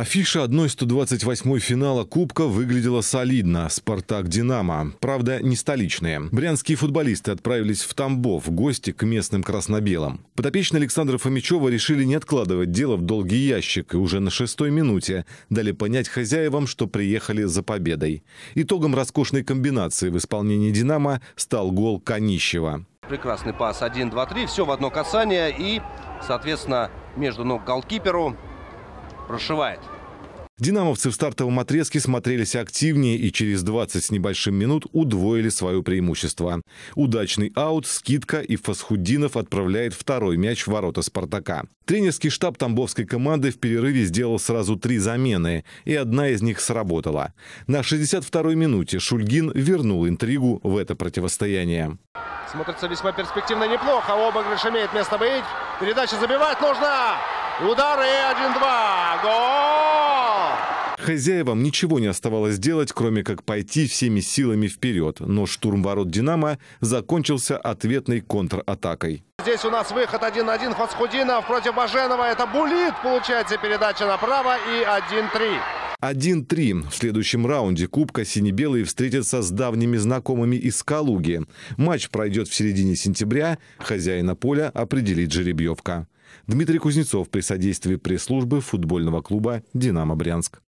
Афиша 1-128 финала Кубка выглядела солидно. «Спартак-Динамо». Правда, не столичные. Брянские футболисты отправились в Тамбов, в гости к местным краснобелым. Подопечные Александра Фомичева решили не откладывать дело в долгий ящик и уже на шестой минуте дали понять хозяевам, что приехали за победой. Итогом роскошной комбинации в исполнении «Динамо» стал гол Канищева. Прекрасный пас 1-2-3, все в одно касание и, соответственно, между ног голкиперу прошивает. Динамовцы в стартовом отрезке смотрелись активнее и через 20 с небольшим минут удвоили свое преимущество. Удачный аут, скидка и Фасхудинов отправляет второй мяч в ворота «Спартака». Тренерский штаб тамбовской команды в перерыве сделал сразу три замены, и одна из них сработала. На 62-й минуте Шульгин вернул интригу в это противостояние. Смотрится весьма перспективно неплохо. Обыгрыш имеет место быть. Передача забивать нужно. Удар и 1-2. Гол! Хозяевам ничего не оставалось делать, кроме как пойти всеми силами вперед. Но штурм ворот «Динамо» закончился ответной контратакой. Здесь у нас выход 1-1 Фасхудинов против Баженова. Это Булит. Получается передача направо и 1-3. 1-3. В следующем раунде Кубка сине-белые встретятся с давними знакомыми из Калуги. Матч пройдет в середине сентября. Хозяина поля определит жеребьевка. Дмитрий Кузнецов при содействии пресс-службы футбольного клуба «Динамо Брянск».